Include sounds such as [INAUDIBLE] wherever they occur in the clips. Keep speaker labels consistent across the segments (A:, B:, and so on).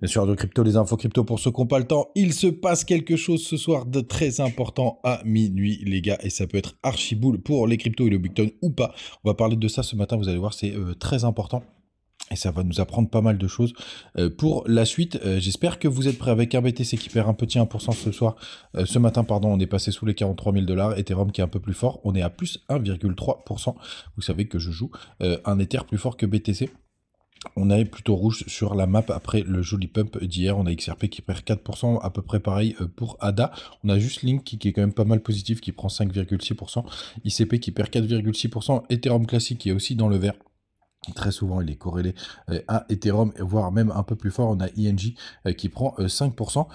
A: Bien sûr, de crypto, les infos crypto pour ceux qui pas le temps. Il se passe quelque chose ce soir de très important à minuit, les gars, et ça peut être archi boule pour les cryptos et le Bitcoin ou pas. On va parler de ça ce matin, vous allez voir, c'est euh, très important. Et ça va nous apprendre pas mal de choses euh, pour la suite. Euh, j'espère que vous êtes prêts avec BTC qui perd un petit 1% ce soir. ce matin, pardon, on est passé sous les 43 000 dollars. Ethereum qui est un peu plus fort. On est à plus 1,3%. Vous savez que je joue un Ether plus fort que BTC. On avait plutôt rouge sur la map après le joli pump d'hier. On a XRP qui perd 4%, à peu près pareil euh, pour ADA. On a juste Link qui, est quand même pas mal positif, qui prend 5,6%. ICP qui perd 4,6%. Ethereum classique qui est aussi dans le vert. Très souvent, il est corrélé euh, à Ethereum, voire même un peu plus fort. On a ING euh, qui prend 5%.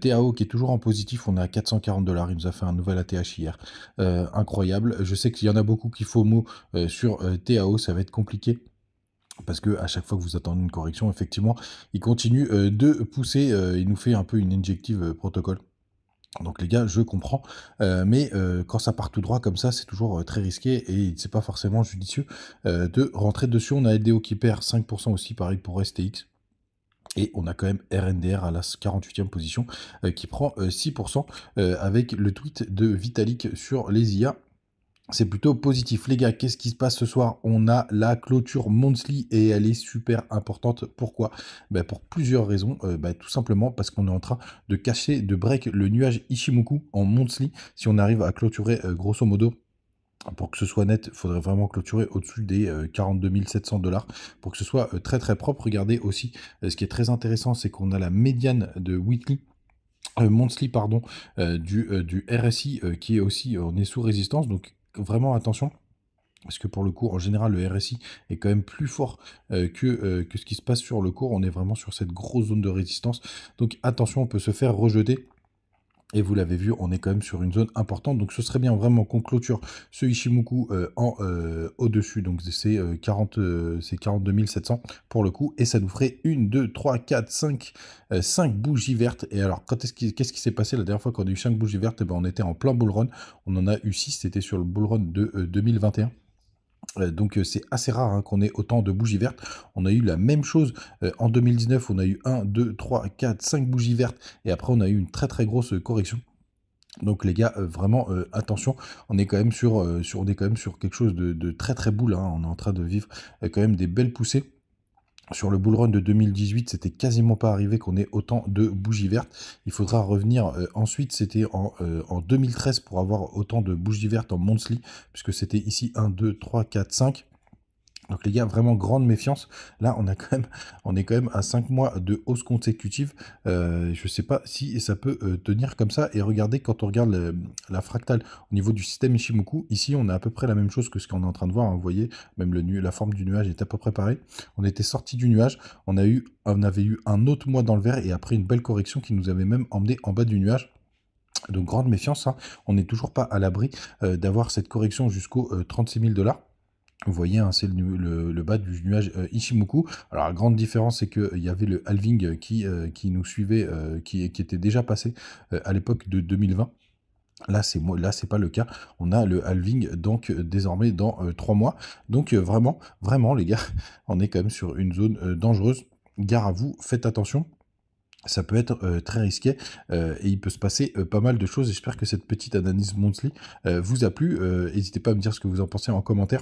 A: TAO qui est toujours en positif. On a 440 dollars. Il nous a fait un nouvel ATH hier. incroyable. Je sais qu'il y en a beaucoup qui font mot sur TAO. Ça va être compliqué parce que à chaque fois que vous attendez une correction, effectivement, il continue euh, de pousser, euh, il nous fait un peu une injective euh, protocole. Donc les gars, je comprends, mais quand ça part tout droit comme ça, c'est toujours très risqué et c'est pas forcément judicieux de rentrer dessus. On a LDO qui perd 5% aussi, pareil pour STX. Et on a quand même RNDR à la 48e position qui prend 6% avec le tweet de Vitalik sur les IA c'est plutôt positif. Les gars, qu'est-ce qui se passe ce soir On a la clôture Monthly et elle est super importante. Pourquoi bah, Pour plusieurs raisons. Euh, bah, tout simplement parce qu'on est en train de cacher, de break le nuage Ishimoku en Monthly. Si on arrive à clôturer euh, grosso modo pour que ce soit net, il faudrait vraiment clôturer au-dessus des 42 euh, 700 dollars pour que ce soit très très propre. Regardez aussi, ce qui est très intéressant, c'est qu'on a la médiane de weekly monthly, pardon, du, du RSI qui est aussi, on est sous résistance, donc vraiment attention. Parce que pour le cours, en général, le RSI est quand même plus fort euh, que, euh, que ce qui se passe sur le cours. On est vraiment sur cette grosse zone de résistance. Donc attention, on peut se faire rejeter et vous l'avez vu, on est quand même sur une zone importante. Donc ce serait bien vraiment qu'on clôture ce Ishimoku euh, en euh, au-dessus. Donc c'est 40, 42 700 pour le coup. Et ça nous ferait une, 2, 3, 4, 5, cinq bougies vertes. Et alors, qu'est-ce qui s'est passé la dernière fois qu'on a eu cinq bougies vertes eh ben, On était en plein bull On en a eu six, c'était sur le bull run de 2021. Euh, euh, donc euh, c'est assez rare hein, qu'on ait autant de bougies vertes. On a eu la même chose euh, en 2019, on a eu 1, 2, 3, 4, 5 bougies vertes, et après on a eu une très très grosse correction. Donc les gars, vraiment attention, on est quand même sur, on quand même sur quelque chose de, très très boule. Hein. On est en train de vivre quand même des belles poussées sur le bullrun de 2018, c'était quasiment pas arrivé qu'on ait autant de bougies vertes. Il faudra revenir euh, ensuite, c'était en, euh, en, 2013 pour avoir autant de bougies vertes en monthly, puisque c'était ici 1, 2, 3, 4, 5. Donc les gars, vraiment grande méfiance. Là, on a quand même, [LAUGHS] on est quand même à 5 mois de hausse consécutive. Euh, je ne sais pas si ça peut euh, tenir comme ça. Et regardez, quand on regarde euh, la fractale au niveau du système Ishimoku, ici on a à peu près la même chose que ce qu'on est en train de voir. Hein. Vous voyez, même la forme du nuage est à peu près pareille. On était sorti du nuage, on, avait eu un autre mois dans le vert et après une belle correction qui nous avait même emmené en bas du nuage. Donc grande méfiance, hein. on n'est toujours pas à l'abri d'avoir cette correction jusqu'aux 36 000 dollars. Vous voyez, hein, c'est le, bas du nuage euh, Ishimoku. Alors, la grande différence, c'est qu'il y avait le halving qui, euh, nous suivait, euh, qui, qui, était déjà passé à l'époque de 2020. Là, c'est là, c'est pas le cas. On a le halving donc désormais dans trois mois. Donc vraiment, vraiment les gars, [LAUGHS] on est quand même sur une zone dangereuse. Gare à vous, faites attention ça peut être très risqué et il peut se passer pas mal de choses. J'espère que cette petite analyse monthly vous a plu. N'hésitez pas à me dire ce que vous en pensez en commentaire.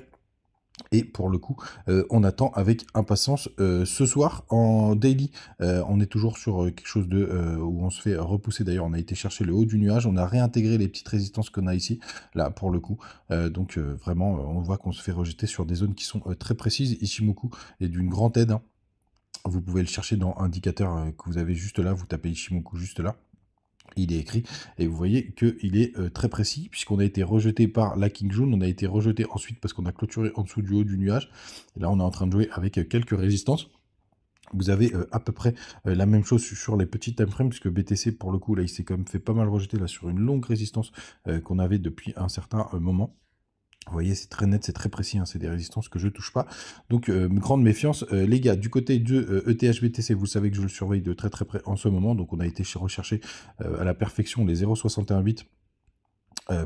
A: Et pour le coup, euh, on attend avec impatience euh, ce soir en daily. Euh, on est toujours sur quelque chose de où on se fait repousser. D'ailleurs, on a été chercher le haut du nuage. On a réintégré les petites résistances qu'on a ici, là pour le coup. donc vraiment, on voit qu'on se fait rejeter sur des zones qui sont très précises. Ishimoku est d'une grande aide. Hein. Vous pouvez le chercher dans indicateur que vous avez juste là. Vous tapez Ishimoku juste là il est écrit, et vous voyez qu'il est euh, très précis, puisqu'on a été rejeté par la King June, on a été rejeté ensuite parce qu'on a clôturé en dessous du haut du nuage, là on est en train de jouer avec euh, quelques résistances. Vous avez euh, à peu près la même chose sur les petits timeframes, puisque BTC, pour le coup, là, il s'est quand même fait pas mal rejeter là, sur une longue résistance qu'on avait depuis un certain moment. Vous voyez, c'est très net, c'est très précis, hein, c'est des résistances que je ne touche pas. Donc, euh, grande méfiance. Euh, les gars, du côté de ETHBTC, euh, e vous savez que je le surveille de très très près en ce moment. Donc, on a été rechercher à la perfection les 0,618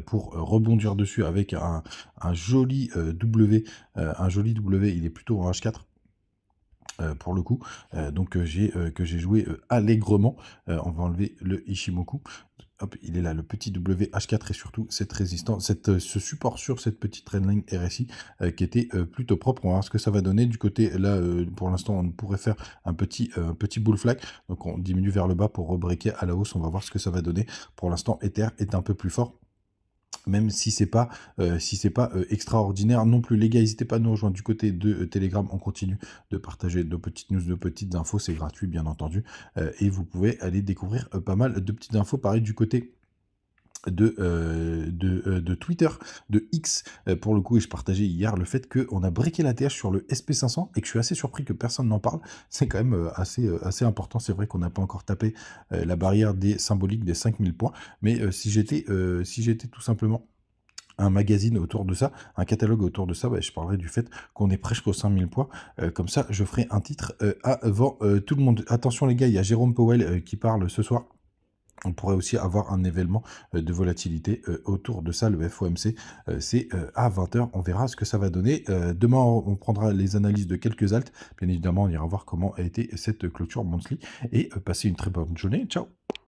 A: pour rebondir dessus avec un, un joli W. un joli W, il est plutôt en H4. Euh, pour le coup, euh, donc euh, j'ai que j'ai joué allègrement. on va enlever le Ishimoku. Hop, il est là, le petit WH4 et surtout cette résistance, cette, ce support sur cette petite trendline RSI qui était plutôt propre. On va voir ce que ça va donner du côté là. pour l'instant, on pourrait faire un petit, petit bull flag. Donc on diminue vers le bas pour rebriquer à la hausse. On va voir ce que ça va donner. Pour l'instant, Ether est un peu plus fort même si c'est pas euh, si c'est pas euh, extraordinaire non plus les gars n'hésitez pas à nous rejoindre du côté de euh, Telegram on continue de partager nos petites news de petites infos c'est gratuit bien entendu et vous pouvez aller découvrir pas mal de petites infos pareil du côté de, euh, euh, de, Twitter, de X, euh, pour le coup, et je partageais hier le fait qu'on a briqué la TH sur le SP500 et que je suis assez surpris que personne n'en parle. C'est quand même assez, assez important. C'est vrai qu'on n'a pas encore tapé la barrière des symboliques des 5000 points, mais si j'étais si tout simplement un magazine autour de ça, un catalogue autour de ça, bah, je parlerai du fait qu'on est presque aux 5000 points. comme ça, je ferai un titre avant tout le monde. Attention les gars, il y a Jérôme Powell qui parle ce soir on pourrait aussi avoir un événement euh, de volatilité euh, autour de ça. Le FOMC, euh, c'est à 20h. On verra ce que ça va donner. Demain, on prendra les analyses de quelques altes. Bien évidemment, on ira voir comment a été cette clôture monthly. Et passez une très bonne journée. Ciao